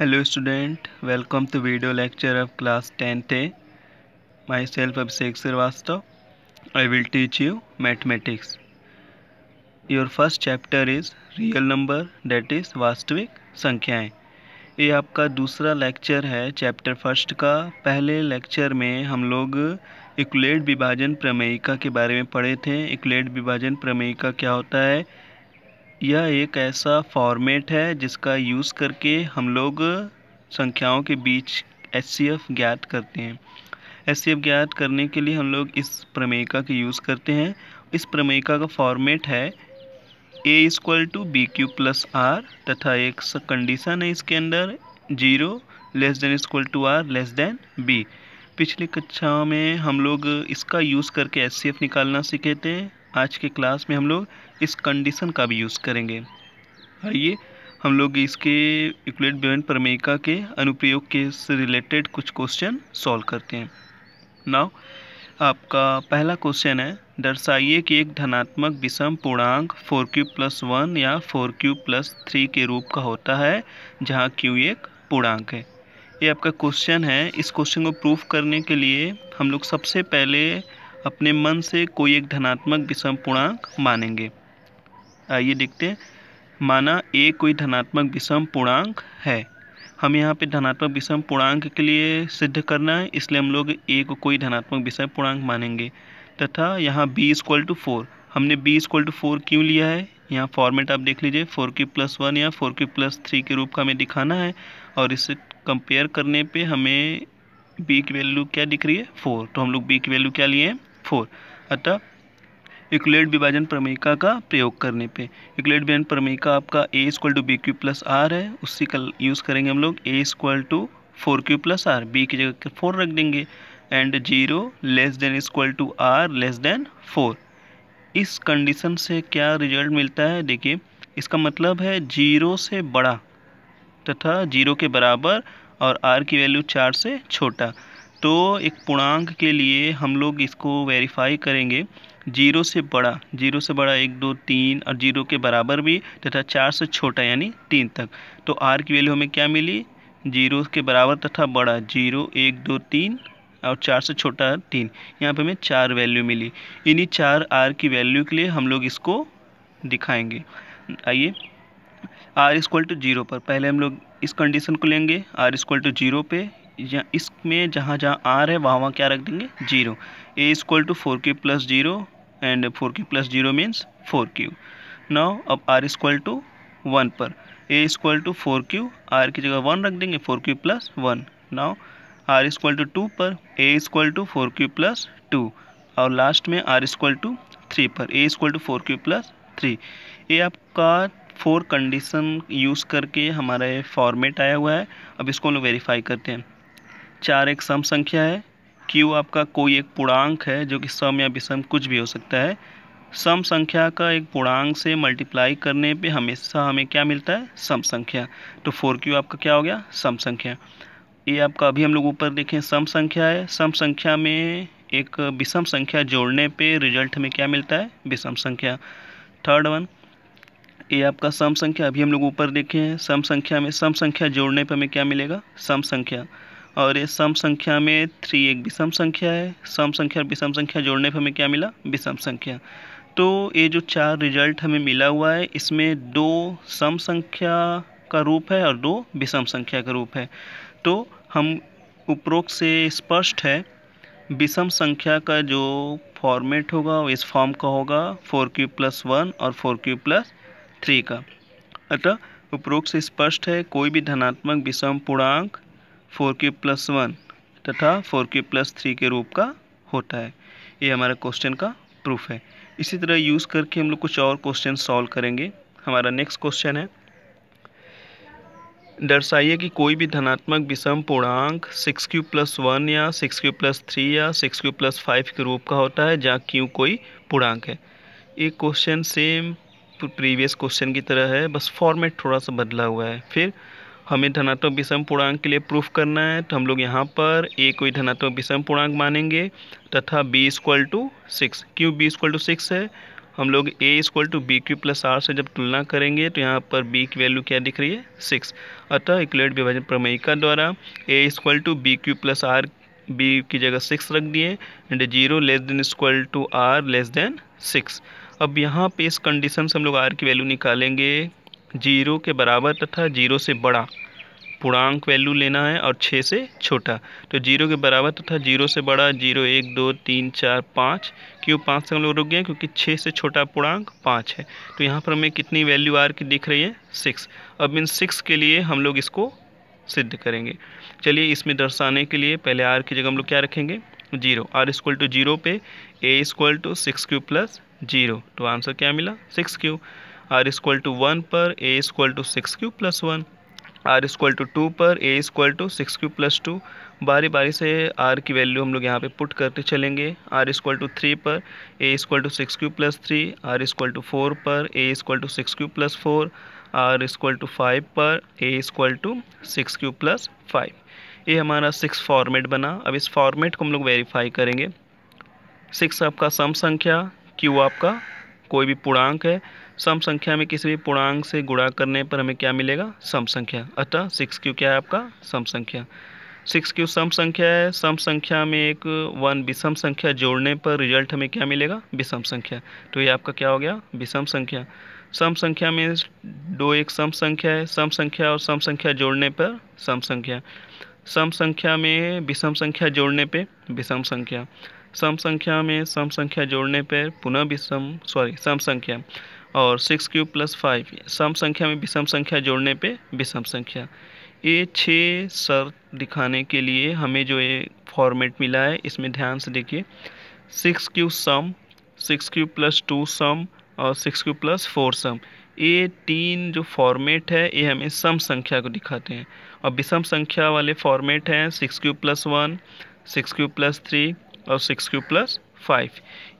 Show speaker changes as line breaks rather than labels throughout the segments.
hello student welcome to video lecture of class tenth A myself Abhishek Shrivastava I will teach you mathematics your first chapter is real number that is वास्तविक संख्याएं ये आपका दूसरा lecture है chapter first का पहले lecture में हम लोग इक्लेट विभाजन प्रमेयिका के बारे में पढ़े थे इक्लेट विभाजन प्रमेयिका क्या होता है यह एक ऐसा फॉर्मेट है जिसका यूज़ करके हम लोग संख्याओं के बीच एस ज्ञात करते हैं एस ज्ञात करने के लिए हम लोग इस प्रमेयिका का यूज़ करते हैं इस प्रमेयिका का फॉर्मेट है A equal to B Q plus R तथा एक कंडीशन है इसके अंदर zero less than equal to R less than B पिछली कक्षाओं में हम लोग इसका यूज़ करके एस निकालना सीखे थे आज के क्लास में हम लोग इस कंडीशन का भी यूज़ करेंगे आइए हम लोग इसके यूक्लिड व्यंजन प्रमेयिका के अनुप्रयोग के से रिलेटेड कुछ क्वेश्चन सॉल्व करते हैं नाउ आपका पहला क्वेश्चन है दर्शाइए कि एक धनात्मक विषम पूर्णांक फोर क्यू प्लस वन या फोर क्यू प्लस थ्री के रूप का होता है जहाँ q एक पूर्णांक है ये आपका क्वेश्चन है इस क्वेश्चन को प्रूफ करने के लिए हम लोग सबसे पहले अपने मन से कोई एक धनात्मक विषम पूर्णांक मानेंगे आइए देखते हैं माना ए कोई धनात्मक विषम पूर्णांक है हम यहाँ पे धनात्मक विषम पूर्णांक के लिए सिद्ध करना है इसलिए हम लोग ए को कोई धनात्मक विषम पूर्णांक मानेंगे तथा यहाँ बी इक्वल टू फोर हमने बी इक्वल टू फोर क्यों लिया है यहाँ फॉर्मेट आप देख लीजिए फोर की प्लस वन या फोर की प्लस थ्री के रूप का हमें दिखाना है और इसे कंपेयर करने पे हमें बी की वैल्यू क्या दिख रही है फोर तो हम लोग बी की वैल्यू क्या लिए हैं फोर अतः इक्लेट विभाजन प्रमेयिका का प्रयोग करने पे इक्लेट विभाजन प्रमेयिका आपका A equal to B Q plus R है उससे कल यूज़ करेंगे हम लोग A equal to four Q plus R B की जगह फोर रख देंगे and zero less than equal to R less than four इस कंडीशन से क्या रिजल्ट मिलता है देखिए इसका मतलब है जीरो से बड़ा तथा जीरो के बराबर और आर की वैल्यू चार से छोटा तो एक पूर्णांक के लिए हम लोग इसको वेरीफाई करेंगे जीरो से बड़ा जीरो से बड़ा एक दो तीन और जीरो के बराबर भी तथा चार से छोटा यानी तीन तक तो आर की वैल्यू हमें क्या मिली जीरो के बराबर तथा बड़ा जीरो एक दो तीन और चार से छोटा तीन यहाँ पे हमें चार वैल्यू मिली इन्हीं चार आर की वैल्यू के लिए हम लोग इसको दिखाएंगे आइए आर इक्वल टू जीरो पर पहले हम लोग इस कंडीशन को लेंगे आर इक्वल टू जीरो पे या इसमें जहाँ जहाँ आर है वहाँ वहाँ क्या रख देंगे zero A is equal to four Q plus zero and four Q plus zero means four Q now अब R is equal to one पर A is equal to four Q R की जगह वन रख देंगे four Q plus one now R is equal to two पर A is equal to four Q plus two और last में R is equal to three पर A is equal to four Q plus three ये आपका four condition use करके हमारा ये format आया हुआ है अब इसको हम लोग वेरीफाई करते हैं चार एक सम संख्या है क्यू आपका कोई एक पूर्णांक है जो कि सम या विषम कुछ भी हो सकता है सम संख्या का एक पूर्णांक से मल्टीप्लाई करने पे हमेशा हमें क्या मिलता है सम संख्या तो फोर क्यू आपका क्या हो गया सम संख्या ये आपका अभी हम लोग ऊपर देखें सम संख्या है सम संख्या में एक विषम संख्या जोड़ने पे रिजल्ट हमें क्या मिलता है विषम संख्या थर्ड वन ये आपका सम संख्या अभी हम लोग ऊपर देखें हैं सम संख्या में सम संख्या जोड़ने पर हमें क्या मिलेगा सम संख्या और ये सम संख्या में थ्री एक विषम संख्या है सम संख्या और विषम संख्या जोड़ने पर हमें क्या मिला विषम संख्या तो ये जो चार रिजल्ट हमें मिला हुआ है इसमें दो सम संख्या का रूप है और दो विषम संख्या का रूप है तो हम उपरोक्त से स्पष्ट है विषम संख्या का जो फॉर्मेट होगा इस फॉर्म का होगा फोर क्यू प्लस वन और फोर क्यू प्लस थ्री का अतः उपरोक्त से स्पष्ट है कोई भी धनात्मक विषम पूर्णांक फोर के प्लस वन तथा फोर के प्लस थ्री के रूप का होता है ये हमारा क्वेश्चन का प्रूफ है इसी तरह यूज़ करके हम लोग कुछ और क्वेश्चन सॉल्व करेंगे हमारा नेक्स्ट क्वेश्चन है दर्शाइए कि कोई भी धनात्मक विषम पूर्णांक सिक्स क्यू प्लस वन या सिक्स क्यू प्लस थ्री या सिक्स क्यू प्लस फाइव के रूप का होता है जहाँ क्यों कोई पूर्णांक है ये क्वेश्चन सेम प्रीवियस क्वेश्चन की तरह है बस फॉर्मेट थोड़ा सा बदला हुआ है फिर हमें धनात्मक विषम पूर्णांक के लिए प्रूफ करना है तो हम लोग यहाँ पर ए को धनात्मक विषम पूर्णांक मानेंगे तथा बी इक्वल टू सिक्स क्यों बी इक्वल टू सिक्स है हम लोग A equal to B Q plus R से जब तुलना करेंगे तो यहाँ पर बी की वैल्यू क्या दिख रही है सिक्स अतः इक्लेट विभाजन प्रमेयिका द्वारा A equal to B Q plus R B की जगह सिक्स रख दिए and zero less than equal to R less than six अब यहाँ पे इस कंडीशन से हम लोग आर की वैल्यू निकालेंगे जीरो के बराबर तथा जीरो से बड़ा पूर्णांक वैल्यू लेना है और छः से छोटा तो जीरो के बराबर तथा जीरो से बड़ा जीरो एक दो तीन चार पाँच क्यों पाँच से हम लोग रुक गए क्योंकि छः से छोटा पूर्णांक पाँच है तो यहाँ पर हमें कितनी वैल्यू आर की दिख रही है सिक्स अब इन सिक्स के लिए हम लोग इसको सिद्ध करेंगे चलिए इसमें दर्शाने के लिए पहले आर की जगह हम लोग क्या रखेंगे zero R equal to zero पे A equal to six Q plus zero तो आंसर क्या मिला six Q R equal to one पर A equal to six Q plus one R equal to two पर A equal to six Q plus two बारी बारी से are की value हम लोग यहाँ पे पुट करते चलेंगे आर इसक्वल टू थ्री पर A equal to six Q plus three R equal to four पर A equal to six Q plus four R equal to five पर A equal to six Q plus five ये हमारा six format बना अब इस format को हम लोग वेरीफाई करेंगे सिक्स आपका सम संख्या क्यू आपका कोई भी पूर्णांक है सम संख्या में किसी भी पूर्णांक से गुणा करने पर हमें क्या मिलेगा सम संख्या अतः सिक्स क्यू क्या है आपका सम संख्या सिक्स क्यू सम संख्या है सम संख्या में एक वन विषम संख्या जोड़ने पर रिजल्ट हमें क्या मिलेगा विषम संख्या तो ये आपका क्या हो गया विषम संख्या सम संख्या में दो एक सम संख्या है सम संख्या और सम संख्या जोड़ने पर सम संख्या सम संख्या में विषम संख्या जोड़ने पर विषम संख्या सम संख्या में सम संख्या जोड़ने पर पुनः विषम सॉरी सम संख्या और सिक्स क्यूब प्लस फाइव सम संख्या में विषम संख्या जोड़ने पे विषम संख्या ये छः सर दिखाने के लिए हमें जो ये फॉर्मेट मिला है इसमें ध्यान से देखिए सिक्स क्यूब सम सिक्स क्यूब प्लस टू सम और सिक्स क्यूब प्लस फोर सम ये तीन जो फॉर्मेट है ये हमें सम संख्या को दिखाते हैं और विषम संख्या वाले फॉर्मेट हैं six Q plus one six Q plus three और सिक्स क्यूब प्लस फाइव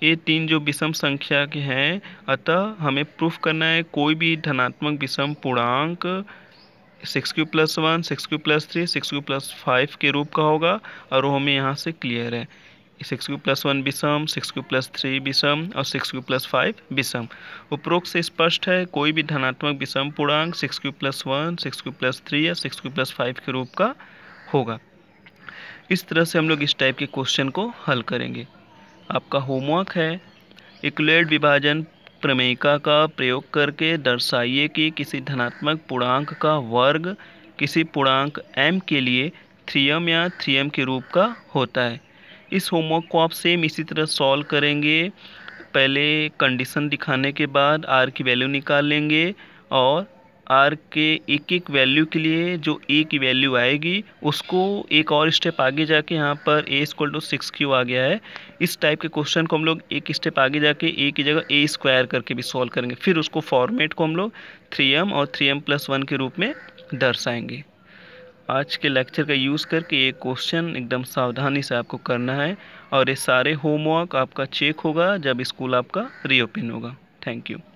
ये तीन जो विषम संख्या के हैं अतः हमें प्रूफ करना है कोई भी धनात्मक विषम पूर्णांक six Q plus one six Q plus three six Q plus five के रूप का होगा और वो हमें यहाँ से क्लियर है सिक्स क्यू प्लस वन विषम सिक्स क्यू प्लस थ्री विषम और सिक्स क्यू प्लस फाइव विषम उपरोक्त से स्पष्ट है कोई भी धनात्मक विषम पूर्णांक six Q plus one six Q plus three या सिक्स क्यू प्लस फाइव के रूप का होगा इस तरह से हम लोग इस टाइप के क्वेश्चन को हल करेंगे आपका होमवर्क है इक्लेट विभाजन प्रमेयिका का प्रयोग करके दर्शाइए कि किसी धनात्मक पूर्णांक का वर्ग किसी पूर्णांक m के लिए थ्रीएम या थ्रीएम के रूप का होता है इस होमवर्क को आप सेम इसी तरह सॉल्व करेंगे पहले कंडीशन दिखाने के बाद आर की वैल्यू निकाल लेंगे और आर के एक एक वैल्यू के लिए जो ए की वैल्यू आएगी उसको एक और स्टेप आगे जाके यहाँ पर equal to six q आ गया है इस टाइप के क्वेश्चन को हम लोग एक स्टेप आगे जाके ए की जगह ए स्क्वायर करके भी सॉल्व करेंगे फिर उसको फॉर्मेट को हम लोग थ्री एम और थ्री एम प्लस वन के रूप में दर्शाएंगे आज के लेक्चर का यूज़ करके ये क्वेश्चन एकदम सावधानी से आपको करना है और ये सारे होमवर्क आपका चेक होगा जब स्कूल आपका रीओपन होगा थैंक यू